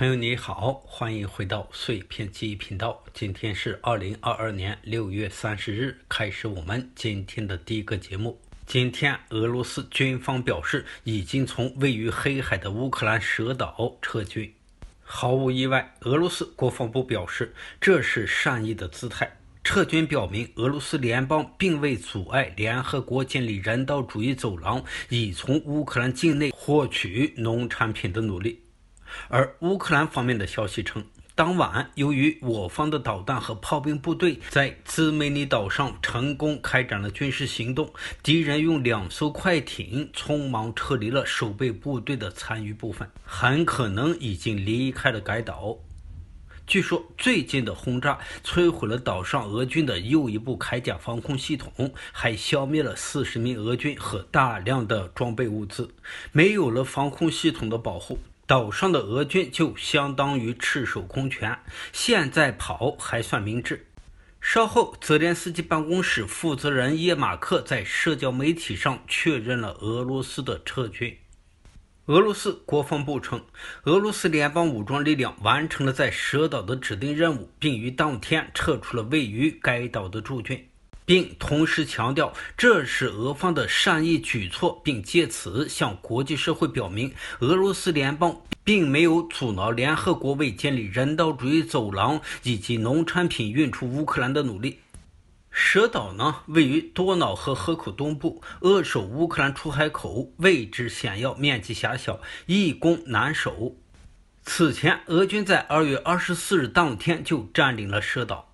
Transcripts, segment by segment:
朋友你好，欢迎回到碎片记忆频道。今天是二零二二年六月三十日，开始我们今天的第一个节目。今天，俄罗斯军方表示已经从位于黑海的乌克兰蛇岛撤军。毫无意外，俄罗斯国防部表示这是善意的姿态，撤军表明俄罗斯联邦并未阻碍联合国建立人道主义走廊以从乌克兰境内获取农产品的努力。而乌克兰方面的消息称，当晚由于我方的导弹和炮兵部队在兹梅尼岛上成功开展了军事行动，敌人用两艘快艇匆忙撤离了守备部队的残余部分，很可能已经离开了该岛。据说最近的轰炸摧毁了岛上俄军的又一部铠甲防空系统，还消灭了四十名俄军和大量的装备物资。没有了防空系统的保护。岛上的俄军就相当于赤手空拳，现在跑还算明智。稍后，泽连斯基办公室负责人叶马克在社交媒体上确认了俄罗斯的撤军。俄罗斯国防部称，俄罗斯联邦武装力量完成了在蛇岛的指定任务，并于当天撤出了位于该岛的驻军。并同时强调，这是俄方的善意举措，并借此向国际社会表明，俄罗斯联邦并没有阻挠联合国为建立人道主义走廊以及农产品运出乌克兰的努力。蛇岛呢，位于多瑙河河口东部，扼守乌克兰出海口，位置险要，面积狭小，易攻难守。此前，俄军在2月24日当天就占领了蛇岛。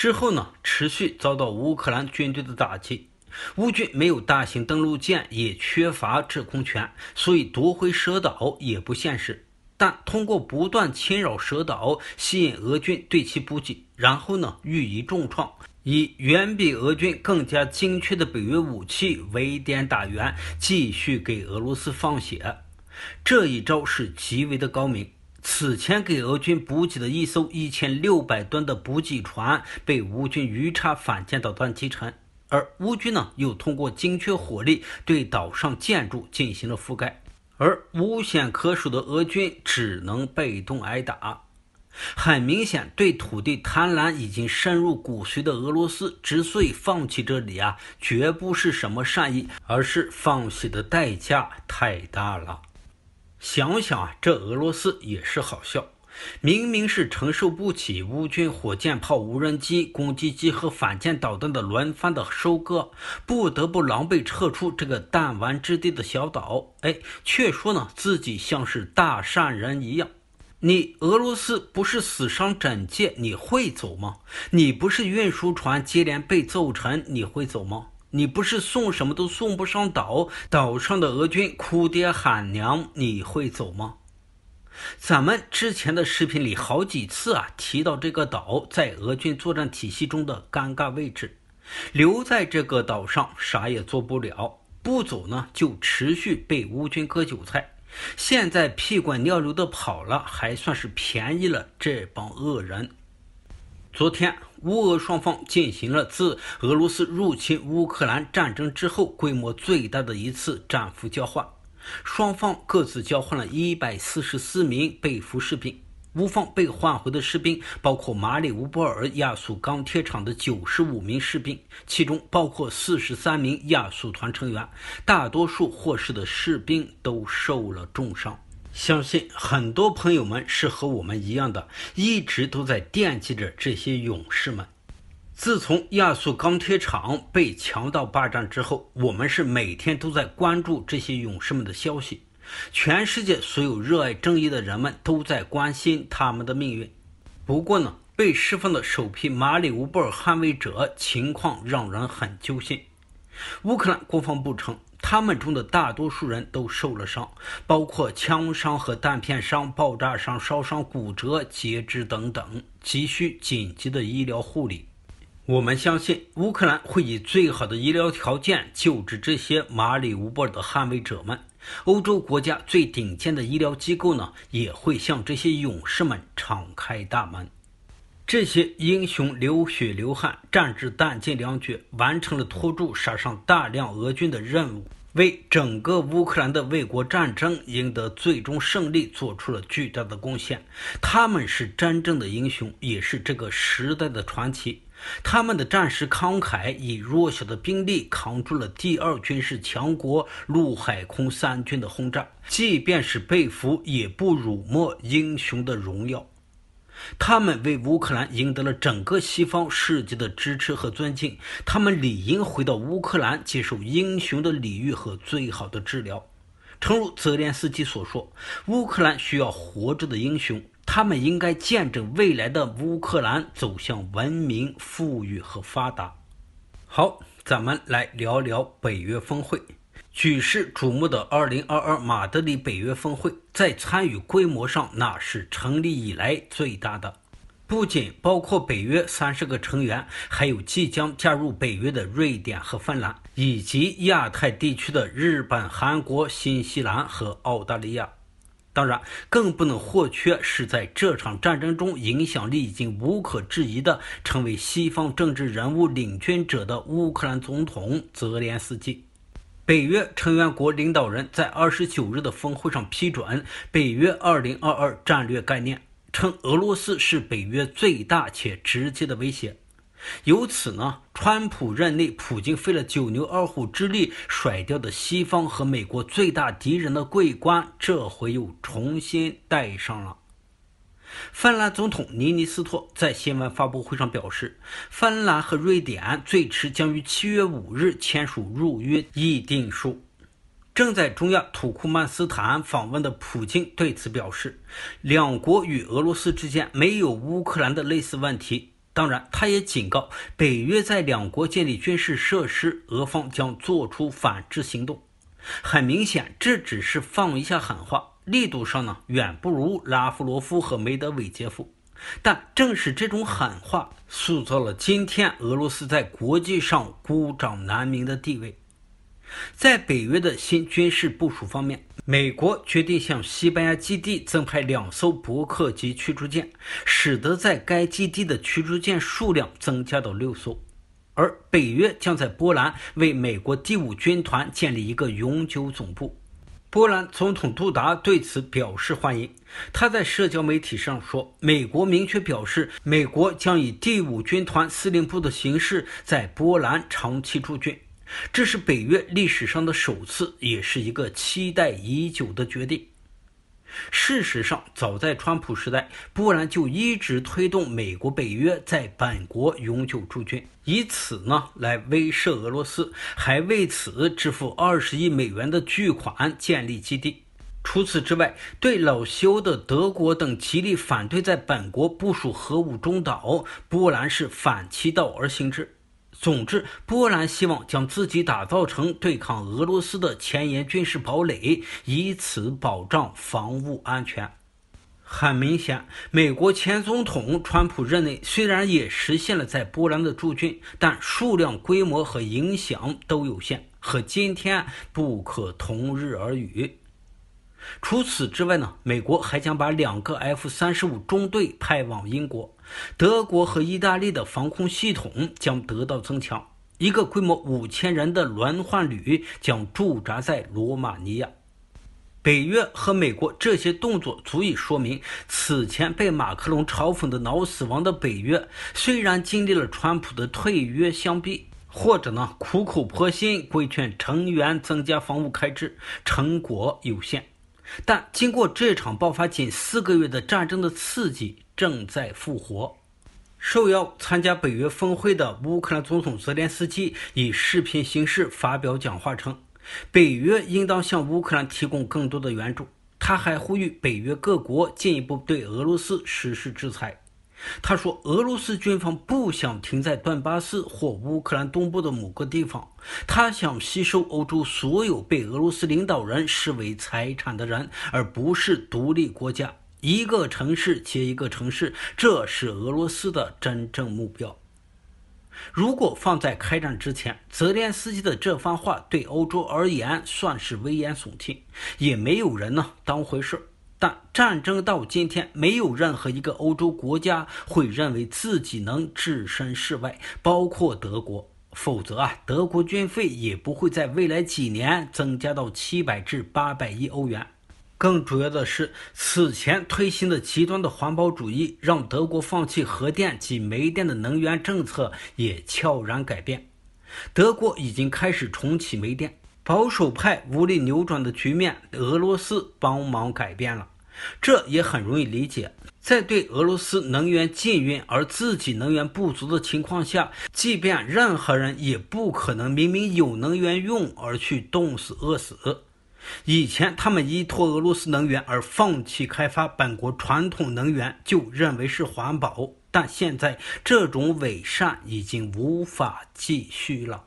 之后呢，持续遭到乌克兰军队的打击。乌军没有大型登陆舰，也缺乏制空权，所以夺回蛇岛也不现实。但通过不断侵扰蛇岛，吸引俄军对其补给，然后呢予以重创，以远比俄军更加精确的北约武器围点打援，继续给俄罗斯放血，这一招是极为的高明。此前给俄军补给的一艘1600吨的补给船被乌军鱼叉反舰导弹击沉，而乌军呢又通过精确火力对岛上建筑进行了覆盖，而无险可守的俄军只能被动挨打。很明显，对土地贪婪已经深入骨髓的俄罗斯之所以放弃这里啊，绝不是什么善意，而是放弃的代价太大了。想想啊，这俄罗斯也是好笑，明明是承受不起乌军火箭炮、无人机、攻击机和反舰导弹的轮番的收割，不得不狼狈撤出这个弹丸之地的小岛，哎，却说呢自己像是大善人一样。你俄罗斯不是死伤整界，你会走吗？你不是运输船接连被揍沉，你会走吗？你不是送什么都送不上岛，岛上的俄军哭爹喊娘，你会走吗？咱们之前的视频里好几次啊提到这个岛在俄军作战体系中的尴尬位置，留在这个岛上啥也做不了，不走呢就持续被乌军割韭菜，现在屁滚尿流的跑了，还算是便宜了这帮恶人。昨天。乌俄双方进行了自俄罗斯入侵乌克兰战争之后规模最大的一次战俘交换，双方各自交换了一百四十四名被俘士兵。乌方被换回的士兵包括马里乌波尔亚速钢铁厂的九十五名士兵，其中包括四十三名亚速团成员。大多数获释的士兵都受了重伤。相信很多朋友们是和我们一样的，一直都在惦记着这些勇士们。自从亚速钢铁厂被强盗霸占之后，我们是每天都在关注这些勇士们的消息。全世界所有热爱正义的人们都在关心他们的命运。不过呢，被释放的首批马里乌波尔捍卫者情况让人很揪心。乌克兰国防部称。他们中的大多数人都受了伤，包括枪伤和弹片伤、爆炸伤、烧伤、骨折、截肢等等，急需紧急的医疗护理。我们相信乌克兰会以最好的医疗条件救治这些马里乌波尔的捍卫者们。欧洲国家最顶尖的医疗机构呢，也会向这些勇士们敞开大门。这些英雄流血流汗，战至弹尽粮绝，完成了拖住、杀伤大量俄军的任务。为整个乌克兰的卫国战争赢得最终胜利做出了巨大的贡献，他们是真正的英雄，也是这个时代的传奇。他们的战时慷慨，以弱小的兵力扛住了第二军事强国陆海空三军的轰炸，即便是被俘，也不辱没英雄的荣耀。他们为乌克兰赢得了整个西方世界的支持和尊敬，他们理应回到乌克兰接受英雄的礼遇和最好的治疗。诚如泽连斯基所说，乌克兰需要活着的英雄，他们应该见证未来的乌克兰走向文明、富裕和发达。好，咱们来聊聊北约峰会。举世瞩目的2022马德里北约峰会在参与规模上，那是成立以来最大的。不仅包括北约30个成员，还有即将加入北约的瑞典和芬兰，以及亚太地区的日本、韩国、新西兰和澳大利亚。当然，更不能或缺是在这场战争中影响力已经无可置疑的，成为西方政治人物领军者的乌克兰总统泽连斯基。北约成员国领导人，在二十九日的峰会上批准北约二零二二战略概念，称俄罗斯是北约最大且直接的威胁。由此呢，川普任内，普京费了九牛二虎之力甩掉的西方和美国最大敌人的桂冠，这回又重新戴上了。芬兰总统尼尼斯托在新闻发布会上表示，芬兰和瑞典最迟将于七月五日签署入约议定书。正在中亚土库曼斯坦访问的普京对此表示，两国与俄罗斯之间没有乌克兰的类似问题。当然，他也警告北约在两国建立军事设施，俄方将做出反制行动。很明显，这只是放一下狠话。力度上呢，远不如拉夫罗夫和梅德韦杰夫，但正是这种狠话塑造了今天俄罗斯在国际上孤掌难鸣的地位。在北约的新军事部署方面，美国决定向西班牙基地增派两艘伯克级驱逐舰，使得在该基地的驱逐舰数量增加到六艘，而北约将在波兰为美国第五军团建立一个永久总部。波兰总统杜达对此表示欢迎。他在社交媒体上说：“美国明确表示，美国将以第五军团司令部的形式在波兰长期驻军，这是北约历史上的首次，也是一个期待已久的决定。”事实上，早在川普时代，波兰就一直推动美国北约在本国永久驻军，以此呢来威慑俄罗斯，还为此支付二十亿美元的巨款建立基地。除此之外，对老休的德国等极力反对在本国部署核武中岛，波兰是反其道而行之。总之，波兰希望将自己打造成对抗俄罗斯的前沿军事堡垒，以此保障防务安全。很明显，美国前总统川普任内虽然也实现了在波兰的驻军，但数量、规模和影响都有限，和今天不可同日而语。除此之外呢，美国还将把两个 F-35 中队派往英国、德国和意大利的防空系统将得到增强。一个规模五千人的轮换旅将驻扎在罗马尼亚。北约和美国这些动作足以说明，此前被马克龙嘲讽的“脑死亡”的北约，虽然经历了川普的退约相逼，或者呢苦口婆心规劝成员增加防务开支，成果有限。但经过这场爆发仅四个月的战争的刺激，正在复活。受邀参加北约峰会的乌克兰总统泽连斯基以视频形式发表讲话称，北约应当向乌克兰提供更多的援助。他还呼吁北约各国进一步对俄罗斯实施制裁。他说：“俄罗斯军方不想停在顿巴斯或乌克兰东部的某个地方，他想吸收欧洲所有被俄罗斯领导人视为财产的人，而不是独立国家。一个城市接一个城市，这是俄罗斯的真正目标。”如果放在开战之前，泽连斯基的这番话对欧洲而言算是危言耸听，也没有人呢当回事。但战争到今天，没有任何一个欧洲国家会认为自己能置身事外，包括德国。否则啊，德国军费也不会在未来几年增加到七百至八百亿欧元。更主要的是，此前推行的极端的环保主义，让德国放弃核电及煤电的能源政策也悄然改变。德国已经开始重启煤电，保守派无力扭转的局面，俄罗斯帮忙改变了。这也很容易理解，在对俄罗斯能源禁运而自己能源不足的情况下，即便任何人也不可能明明有能源用而去冻死饿死。以前他们依托俄罗斯能源而放弃开发本国传统能源，就认为是环保，但现在这种伪善已经无法继续了。